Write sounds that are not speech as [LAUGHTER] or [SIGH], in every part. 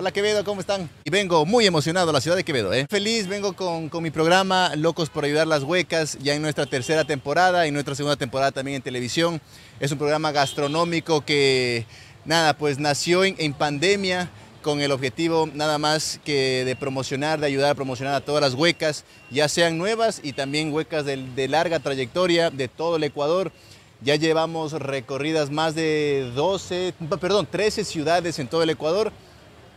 Hola Quevedo, ¿cómo están? Y vengo muy emocionado a la ciudad de Quevedo, ¿eh? Feliz, vengo con, con, mi programa Locos por Ayudar las Huecas, ya en nuestra tercera temporada y nuestra segunda temporada también en televisión. Es un programa gastronómico que, nada, pues nació en, pandemia con el objetivo nada más que de promocionar, de ayudar a promocionar a todas las huecas, ya sean nuevas y también huecas de, de larga trayectoria de todo el Ecuador. Ya llevamos recorridas más de 12, perdón, 13 ciudades en todo el Ecuador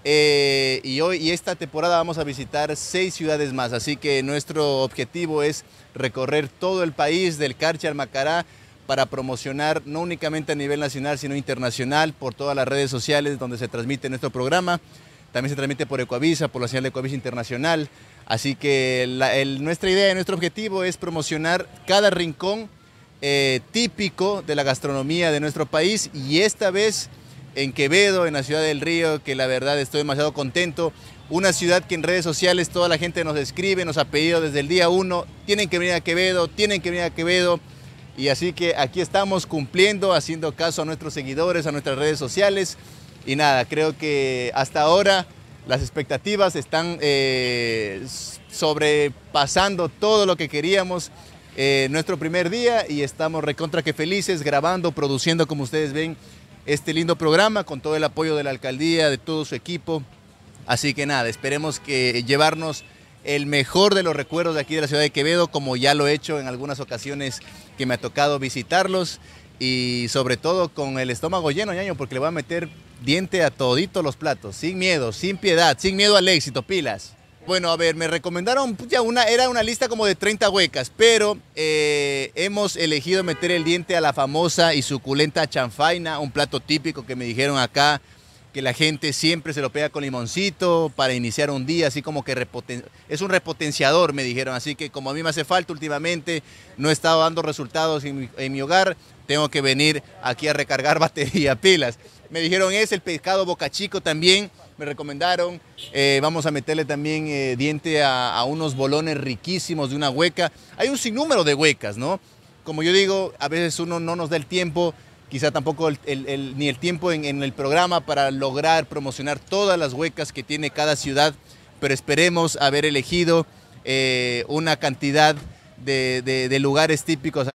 eh, y hoy y esta temporada vamos a visitar seis ciudades más, así que nuestro objetivo es recorrer todo el país del Carche al Macará para promocionar no únicamente a nivel nacional sino internacional por todas las redes sociales donde se transmite nuestro programa. También se transmite por Ecoavisa, por la señal de Ecoavisa Internacional. Así que nuestra idea y nuestro objetivo es promocionar cada rincón eh, típico de la gastronomía de nuestro país y esta vez en Quevedo, en la ciudad del Río, que la verdad estoy demasiado contento. Una ciudad que en redes sociales toda la gente nos escribe, nos ha pedido desde el día uno, tienen que venir a Quevedo, tienen que venir a Quevedo. Y así que aquí estamos cumpliendo, haciendo caso a nuestros seguidores, a nuestras redes sociales. Y nada, creo que hasta ahora las expectativas están eh, sobrepasando todo lo que queríamos. En eh, nuestro primer día y estamos recontra que felices grabando, produciendo como ustedes ven este lindo programa con todo el apoyo de la alcaldía, de todo su equipo. Así que nada, esperemos que llevarnos el mejor de los recuerdos de aquí de la ciudad de Quevedo, como ya lo he hecho en algunas ocasiones que me ha tocado visitarlos y sobre todo con el estómago lleno, ñaño, porque le voy a meter diente a todito los platos, sin miedo, sin piedad, sin miedo al éxito, pilas. Bueno, a ver, me recomendaron, pues, ya una, era una lista como de 30 huecas, pero eh, hemos elegido meter el diente a la famosa y suculenta chanfaina, un plato típico que me dijeron acá, que la gente siempre se lo pega con limoncito para iniciar un día, así como que es un repotenciador, me dijeron, así que como a mí me hace falta últimamente, no he estado dando resultados en mi, en mi hogar, tengo que venir aquí a recargar [LAUGHS] batería, pilas. Me dijeron es el pescado bocachico también, me recomendaron. Eh, vamos a meterle también eh, diente a, unos bolones riquísimos de una hueca. Hay un sinnúmero de huecas, ¿no? Como yo digo, a veces uno no nos da el tiempo, quizá tampoco ni el tiempo en, el programa para lograr promocionar todas las huecas que tiene cada ciudad, pero esperemos haber elegido eh, una cantidad de lugares típicos.